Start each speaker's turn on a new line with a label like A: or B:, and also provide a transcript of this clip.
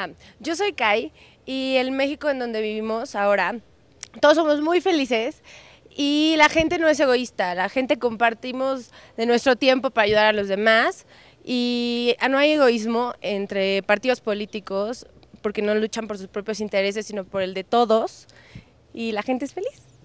A: Ah, yo soy Kai y el México en donde vivimos ahora, todos somos muy felices y la gente no es egoísta, la gente compartimos de nuestro tiempo para ayudar a los demás y ah, no hay egoísmo entre partidos políticos porque no luchan por sus propios intereses, sino por el de todos y la gente es
B: feliz.